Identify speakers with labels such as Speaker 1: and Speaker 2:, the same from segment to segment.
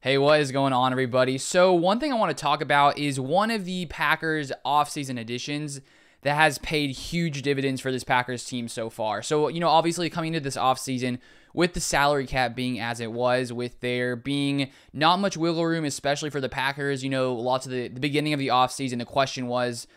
Speaker 1: Hey, what is going on, everybody? So, one thing I want to talk about is one of the Packers offseason additions that has paid huge dividends for this Packers team so far. So, you know, obviously coming into this offseason with the salary cap being as it was, with there being not much wiggle room, especially for the Packers, you know, lots of the, the beginning of the offseason, the question was,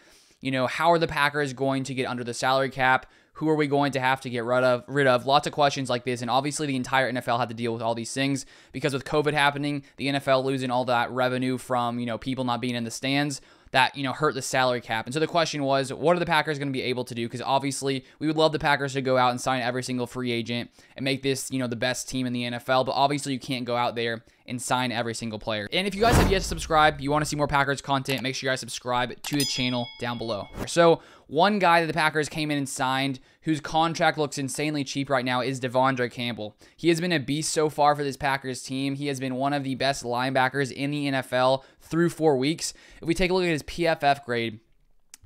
Speaker 1: you know, how are the Packers going to get under the salary cap? Who are we going to have to get rid of? Rid of lots of questions like this, and obviously the entire NFL had to deal with all these things because with COVID happening, the NFL losing all that revenue from you know people not being in the stands that, you know, hurt the salary cap. And so the question was, what are the Packers going to be able to do? Because obviously, we would love the Packers to go out and sign every single free agent and make this, you know, the best team in the NFL. But obviously, you can't go out there and sign every single player. And if you guys have yet to subscribe, you want to see more Packers content, make sure you guys subscribe to the channel down below. So one guy that the Packers came in and signed whose contract looks insanely cheap right now is Devondre Campbell. He has been a beast so far for this Packers team. He has been one of the best linebackers in the NFL through four weeks. If we take a look at his PFF grade,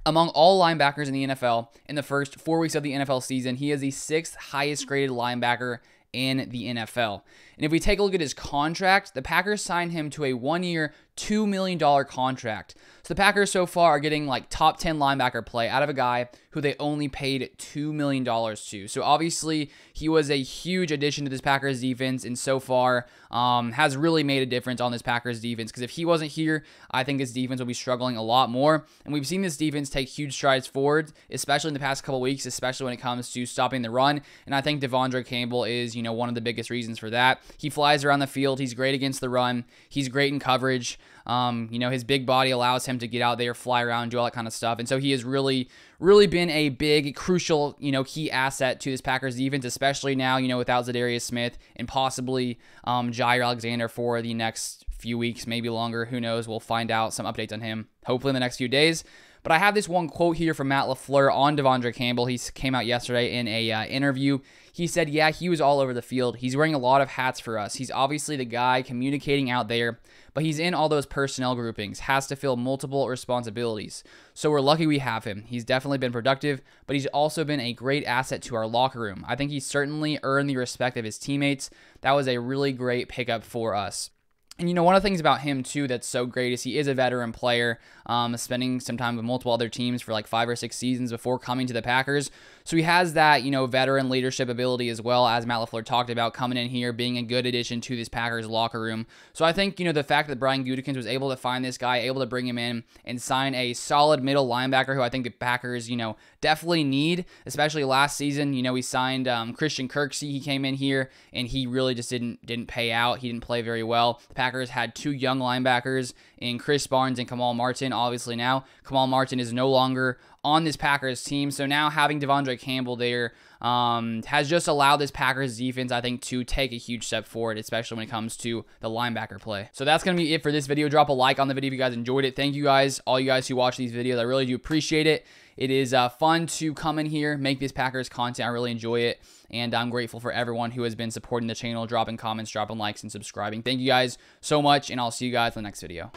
Speaker 1: among all linebackers in the NFL, in the first four weeks of the NFL season, he is the sixth highest graded linebacker in the NFL. And if we take a look at his contract, the Packers signed him to a one year, $2 million contract. So the Packers so far are getting like top 10 linebacker play out of a guy who they only paid $2 million to. So obviously, he was a huge addition to this Packers defense and so far um, has really made a difference on this Packers defense because if he wasn't here, I think this defense would be struggling a lot more. And we've seen this defense take huge strides forward, especially in the past couple weeks, especially when it comes to stopping the run. And I think Devondre Campbell is, you know, one of the biggest reasons for that. He flies around the field. He's great against the run. He's great in coverage. Um, you know, his big body allows him him to get out there, fly around, do all that kind of stuff. And so he has really, really been a big, crucial, you know, key asset to this Packers defense, especially now, you know, without Zadarius Smith and possibly um, Jair Alexander for the next few weeks, maybe longer. Who knows? We'll find out some updates on him hopefully in the next few days. But I have this one quote here from Matt LaFleur on Devondre Campbell. He came out yesterday in a uh, interview. He said, "Yeah, he was all over the field. He's wearing a lot of hats for us. He's obviously the guy communicating out there, but he's in all those personnel groupings. Has to fill multiple responsibilities. So we're lucky we have him. He's definitely been productive, but he's also been a great asset to our locker room. I think he certainly earned the respect of his teammates. That was a really great pickup for us." And you know, one of the things about him too that's so great is he is a veteran player, um, spending some time with multiple other teams for like five or six seasons before coming to the Packers. So he has that you know veteran leadership ability as well as Matt Lafleur talked about coming in here being a good addition to this Packers locker room. So I think you know the fact that Brian Gutekunst was able to find this guy, able to bring him in and sign a solid middle linebacker who I think the Packers you know definitely need, especially last season. You know he signed um, Christian Kirksey. He came in here and he really just didn't didn't pay out. He didn't play very well. The Packers had two young linebackers in Chris Barnes and Kamal Martin. Obviously, now Kamal Martin is no longer on this Packers team. So now having Devondre Campbell there, um, has just allowed this Packers defense, I think, to take a huge step forward, especially when it comes to the linebacker play. So that's going to be it for this video. Drop a like on the video if you guys enjoyed it. Thank you guys, all you guys who watch these videos. I really do appreciate it. It is uh, fun to come in here, make this Packers content. I really enjoy it, and I'm grateful for everyone who has been supporting the channel, dropping comments, dropping likes, and subscribing. Thank you guys so much, and I'll see you guys in the next video.